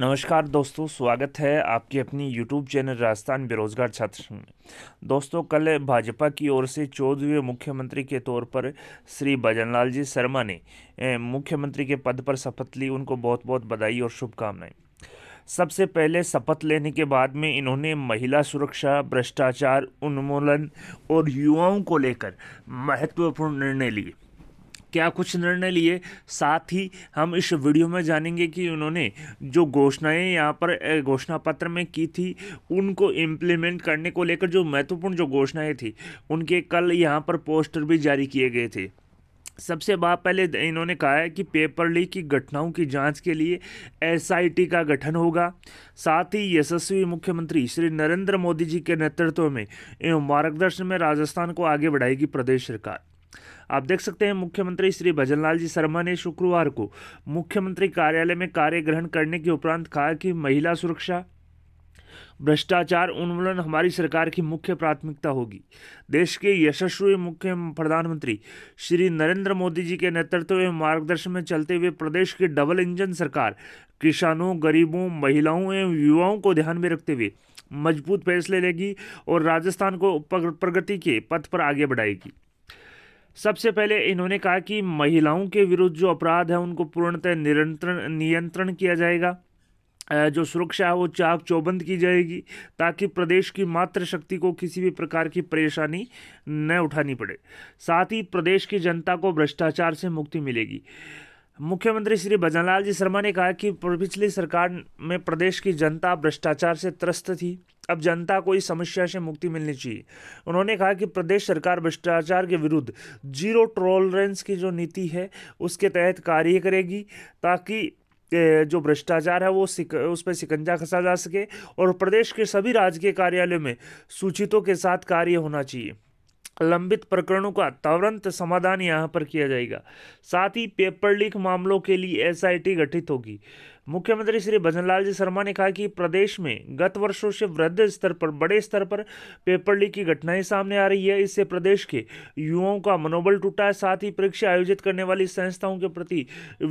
नमस्कार दोस्तों स्वागत है आपके अपनी यूट्यूब चैनल राजस्थान बेरोजगार छात्र में दोस्तों कल भाजपा की ओर से चौदहवें मुख्यमंत्री के तौर पर श्री भजनलाल जी शर्मा ने मुख्यमंत्री के पद पर शपथ ली उनको बहुत बहुत बधाई और शुभकामनाएं सबसे पहले शपथ लेने के बाद में इन्होंने महिला सुरक्षा भ्रष्टाचार उन्मूलन और युवाओं को लेकर महत्वपूर्ण निर्णय लिए क्या कुछ निर्णय लिए साथ ही हम इस वीडियो में जानेंगे कि उन्होंने जो घोषणाएं यहाँ पर घोषणा पत्र में की थी उनको इम्प्लीमेंट करने को लेकर जो महत्वपूर्ण जो घोषणाएं थी उनके कल यहाँ पर पोस्टर भी जारी किए गए थे सबसे बात पहले इन्होंने कहा है कि पेपर लीक की घटनाओं की जांच के लिए एसआईटी का गठन होगा साथ ही यशस्वी मुख्यमंत्री श्री नरेंद्र मोदी जी के नेतृत्व में एवं मार्गदर्शन में राजस्थान को आगे बढ़ाएगी प्रदेश सरकार आप देख सकते हैं मुख्यमंत्री श्री भजनलाल जी शर्मा ने शुक्रवार को मुख्यमंत्री कार्यालय में कार्य ग्रहण करने के उपरांत कहा कि महिला सुरक्षा भ्रष्टाचार उन्मूलन हमारी सरकार की मुख्य प्राथमिकता होगी देश के यशस्वी मुख्य प्रधानमंत्री श्री नरेंद्र मोदी जी के नेतृत्व एवं मार्गदर्शन में चलते हुए प्रदेश की डबल इंजन सरकार किसानों गरीबों महिलाओं एवं युवाओं को ध्यान में रखते हुए मजबूत फैसले लेगी और राजस्थान को प्रगति के पथ पर आगे बढ़ाएगी सबसे पहले इन्होंने कहा कि महिलाओं के विरुद्ध जो अपराध है उनको पूर्णतः निरंतरण नियंत्रण किया जाएगा जो सुरक्षा है वो चाक चौबंद की जाएगी ताकि प्रदेश की मातृशक्ति को किसी भी प्रकार की परेशानी न उठानी पड़े साथ ही प्रदेश की जनता को भ्रष्टाचार से मुक्ति मिलेगी मुख्यमंत्री श्री भजनलाल जी शर्मा ने कहा कि पिछली सरकार में प्रदेश की जनता भ्रष्टाचार से त्रस्त थी अब जनता को इस समस्या से मुक्ति मिलनी चाहिए उन्होंने कहा कि प्रदेश सरकार भ्रष्टाचार के विरुद्ध जीरो टॉलरेंस की जो नीति है उसके तहत कार्य करेगी ताकि जो भ्रष्टाचार है वो सिक, उस पर सिकंजा कसा जा सके और प्रदेश के सभी राजकीय कार्यालयों में सूचितों के साथ कार्य होना चाहिए लंबित प्रकरणों का तुरंत समाधान यहाँ पर किया जाएगा साथ ही पेपर लीक मामलों के लिए एसआईटी गठित होगी मुख्यमंत्री श्री भजनलाल जी शर्मा ने कहा कि प्रदेश में गत वर्षों से वृद्ध स्तर पर बड़े स्तर पर पेपर लीक की घटनाएं सामने आ रही है इससे प्रदेश के युवाओं का मनोबल टूटा है साथ ही परीक्षा आयोजित करने वाली संस्थाओं के प्रति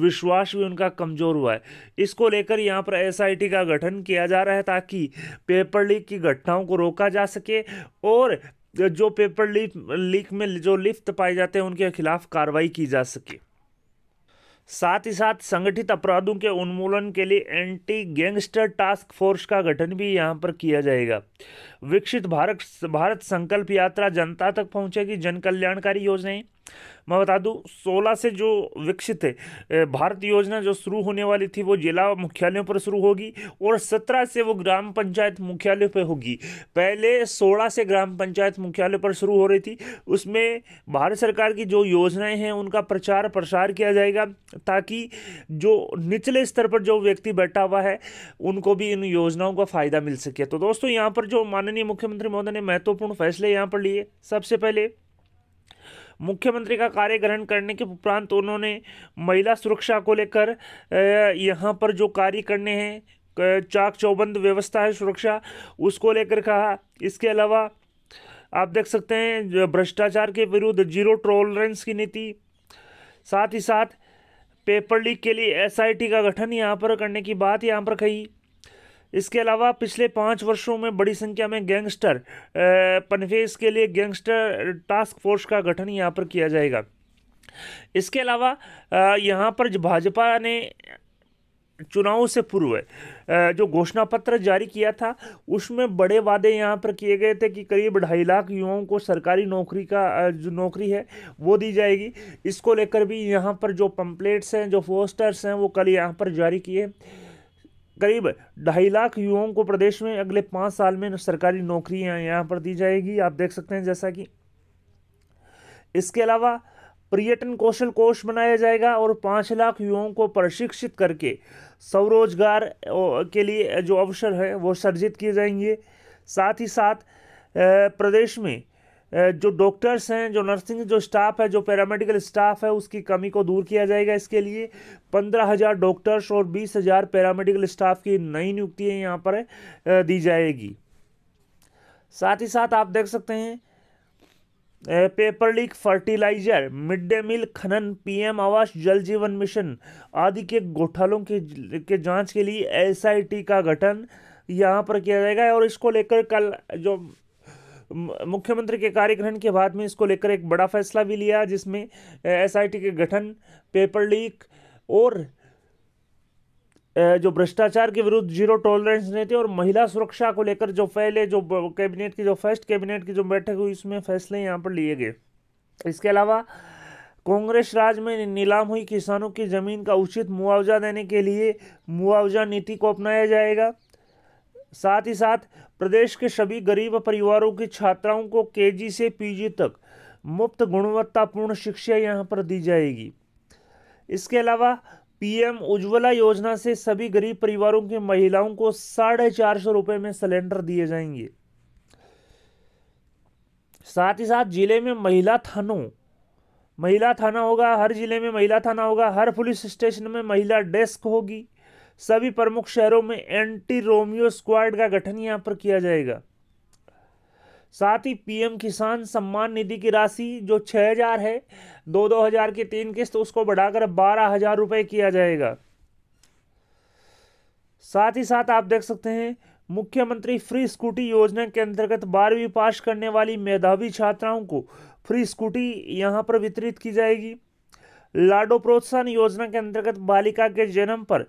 विश्वास भी उनका कमजोर हुआ है इसको लेकर यहाँ पर एस का गठन किया जा रहा है ताकि पेपर लीक की घटनाओं को रोका जा सके और जो पेपर लीक लीक में जो लिफ्त पाए जाते हैं उनके खिलाफ कार्रवाई की जा सके साथ ही साथ संगठित अपराधों के उन्मूलन के लिए एंटी गैंगस्टर टास्क फोर्स का गठन भी यहां पर किया जाएगा विकसित भारत भारत संकल्प यात्रा जनता तक पहुंचेगी जन कल्याणकारी योजनाएं मैं बता दूं 16 से जो विकसित है भारत योजना जो शुरू होने वाली थी वो जिला मुख्यालयों पर शुरू होगी और 17 से वो ग्राम पंचायत मुख्यालय पर होगी पहले 16 से ग्राम पंचायत मुख्यालय पर शुरू हो रही थी उसमें भारत सरकार की जो योजनाएं हैं उनका प्रचार प्रसार किया जाएगा ताकि जो निचले स्तर पर जो व्यक्ति बैठा हुआ है उनको भी इन योजनाओं का फ़ायदा मिल सके तो दोस्तों यहाँ पर जो माननीय मुख्यमंत्री महोदय ने महत्वपूर्ण फैसले यहाँ पर लिए सबसे पहले मुख्यमंत्री का कार्य ग्रहण करने के उपरांत उन्होंने महिला सुरक्षा को लेकर यहाँ पर जो कार्य करने हैं चाक चौबंद व्यवस्था है सुरक्षा उसको लेकर कहा इसके अलावा आप देख सकते हैं भ्रष्टाचार के विरुद्ध जीरो टॉलरेंस की नीति साथ ही साथ पेपर लीक के लिए एसआईटी का गठन यहाँ पर करने की बात यहाँ पर कही इसके अलावा पिछले पाँच वर्षों में बड़ी संख्या में गैंगस्टर पनफेस के लिए गैंगस्टर टास्क फोर्स का गठन यहाँ पर किया जाएगा इसके अलावा यहाँ पर भाजपा ने चुनाव से पूर्व जो घोषणा पत्र जारी किया था उसमें बड़े वादे यहाँ पर किए गए थे कि करीब ढाई लाख युवाओं को सरकारी नौकरी का जो नौकरी है वो दी जाएगी इसको लेकर भी यहाँ पर जो पम्पलेट्स हैं जो पोस्टर्स हैं वो कल यहाँ पर जारी किए करीब ढाई लाख युवाओं को प्रदेश में अगले पाँच साल में सरकारी नौकरियां यहाँ पर दी जाएगी आप देख सकते हैं जैसा कि इसके अलावा पर्यटन कौशल कोष बनाया जाएगा और पाँच लाख युवाओं को प्रशिक्षित करके स्वरोजगार के लिए जो अवसर है वो सर्जित किए जाएंगे साथ ही साथ प्रदेश में जो डॉक्टर्स हैं जो नर्सिंग जो स्टाफ है जो पैरामेडिकल स्टाफ है उसकी कमी को दूर किया जाएगा इसके लिए पंद्रह हज़ार डॉक्टर्स और बीस हज़ार पैरामेडिकल स्टाफ की नई नियुक्तियाँ यहाँ पर दी जाएगी साथ ही साथ आप देख सकते हैं paper leak fertiliser mid day meal खनन पीएम आवास जल जीवन मिशन आदि के घोटालों के के जांच के लिए एसआईटी का गठन यहाँ पर किया जाएगा और इसको लेकर कल जो मुख्यमंत्री के कार्यग्रहण के बाद में इसको लेकर एक बड़ा फैसला भी लिया जिसमें एसआईटी के गठन पेपर लीक और जो भ्रष्टाचार के विरुद्ध जीरो टॉलरेंस नीति और महिला सुरक्षा को लेकर जो पहले जो कैबिनेट की जो फर्स्ट कैबिनेट की जो बैठक हुई उसमें फैसले यहाँ पर लिए गए इसके अलावा कांग्रेस राज में नीलाम हुई किसानों की जमीन का उचित मुआवजा देने के लिए मुआवजा नीति को अपनाया जाएगा साथ ही साथ प्रदेश के सभी गरीब परिवारों की छात्राओं को केजी से पीजी तक मुफ्त गुणवत्तापूर्ण शिक्षा यहाँ पर दी जाएगी इसके अलावा पीएम उज्ज्वला योजना से सभी गरीब परिवारों की महिलाओं को साढ़े चार सौ रुपये में सिलेंडर दिए जाएंगे साथ ही साथ जिले में महिला थानों महिला थाना होगा हर जिले में महिला थाना होगा हर पुलिस स्टेशन में महिला डेस्क होगी सभी प्रमुख शहरों में एंटी रोमियो स्क्वाड का गठन यहाँ पर किया जाएगा साथ ही पीएम किसान सम्मान निधि की राशि जो छः हजार है दो दो हजार की तीन किस्त तो उसको बढ़ाकर बारह हजार रुपये किया जाएगा साथ ही साथ आप देख सकते हैं मुख्यमंत्री फ्री स्कूटी योजना के अंतर्गत बारहवीं पास करने वाली मेधावी छात्राओं को फ्री स्कूटी यहां पर वितरित की जाएगी लाडो प्रोत्साहन योजना के अंतर्गत बालिका के जन्म पर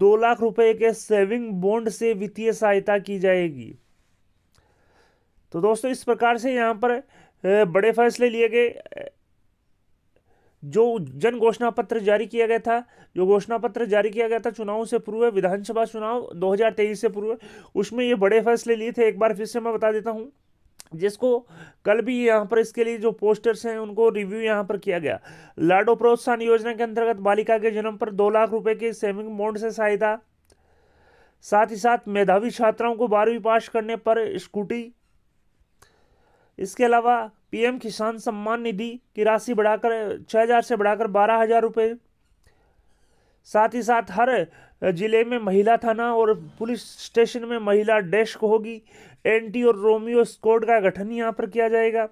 दो लाख रुपए के सेविंग बॉन्ड से वित्तीय सहायता की जाएगी तो दोस्तों इस प्रकार से यहाँ पर बड़े फैसले लिए गए जो जन घोषणा पत्र जारी किया गया था जो घोषणा पत्र जारी किया गया था चुनाव से पूर्व विधानसभा चुनाव 2023 से पूर्व उसमें ये बड़े फैसले लिए थे एक बार फिर से मैं बता देता हूँ जिसको कल भी यहाँ पर इसके लिए जो पोस्टर्स हैं उनको रिव्यू यहाँ पर किया गया लाडो प्रोत्साहन योजना के अंतर्गत बालिका के जन्म पर दो लाख रुपए के सेविंग मोड से सहायता साथ ही साथ मेधावी छात्राओं को बारहवीं पास करने पर स्कूटी इसके अलावा पीएम किसान सम्मान निधि की राशि बढ़ाकर छः हज़ार से बढ़ाकर बारह हज़ार रुपये साथ ही साथ हर जिले में महिला थाना और पुलिस स्टेशन में महिला डेस्क होगी एंटी और रोमियो स्क्वाड का गठन यहाँ पर किया जाएगा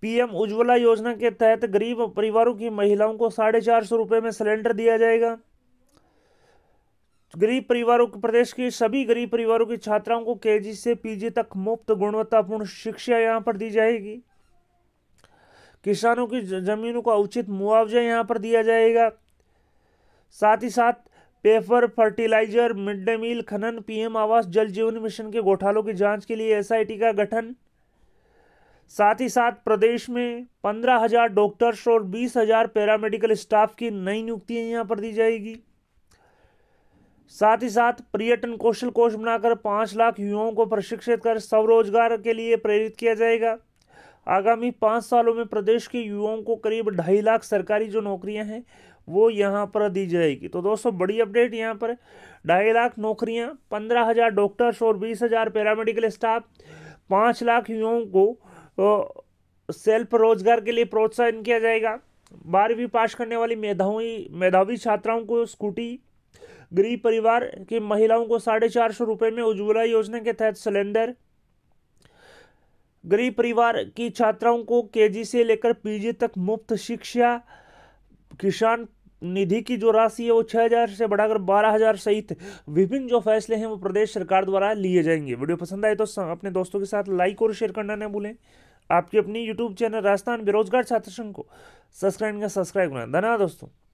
पीएम उज्ज्वला योजना के तहत गरीब परिवारों की महिलाओं को साढ़े चार सौ रुपये में सिलेंडर दिया जाएगा गरीब परिवारों के प्रदेश के सभी गरीब परिवारों की छात्राओं को केजी से पीजी तक मुफ्त गुणवत्तापूर्ण शिक्षा यहाँ पर दी जाएगी किसानों की जमीनों का उचित मुआवजा यहाँ पर दिया जाएगा साथ ही साथ paper fertiliser mid day meal खनन पीएम आवास जल जीवन मिशन के घोटालों की जांच के लिए एसआईटी का गठन साथ ही साथ प्रदेश में पंद्रह हजार डॉक्टर्स और बीस हजार पैरामेडिकल स्टाफ की नई नियुक्तियां यहां पर दी जाएगी साथ ही साथ पर्यटन कौशल कोष बनाकर पांच लाख युवाओं को प्रशिक्षित कर स्वरोजगार के लिए प्रेरित किया जाएगा आगामी पांच सालों में प्रदेश के युवाओं को करीब ढाई लाख सरकारी जो नौकरियां हैं वो यहाँ पर दी जाएगी तो दोस्तों बड़ी अपडेट यहाँ पर ढाई लाख नौकरियाँ पंद्रह हज़ार डॉक्टर्स और बीस हज़ार पैरामेडिकल स्टाफ पाँच लाख युवाओं को सेल्फ रोजगार के लिए प्रोत्साहन किया जाएगा बारहवीं पास करने वाली मेधावी मेधावी छात्राओं को स्कूटी गरीब परिवार की महिलाओं को साढ़े चार सौ रुपये में उज्ज्वला योजना के तहत सिलेंडर गरीब परिवार की छात्राओं को केजी से लेकर पीजी तक मुफ्त शिक्षा किसान निधि की जो राशि है वो छः हज़ार से बढ़ाकर बारह हज़ार सहित विभिन्न जो फैसले हैं वो प्रदेश सरकार द्वारा लिए जाएंगे वीडियो पसंद आए तो अपने दोस्तों के साथ लाइक और शेयर करना न भूलें आपके अपनी यूट्यूब चैनल राजस्थान बेरोजगार छात्र संघ को सब्सक्राइब करना सब्सक्राइब करना धन्यवाद दोस्तों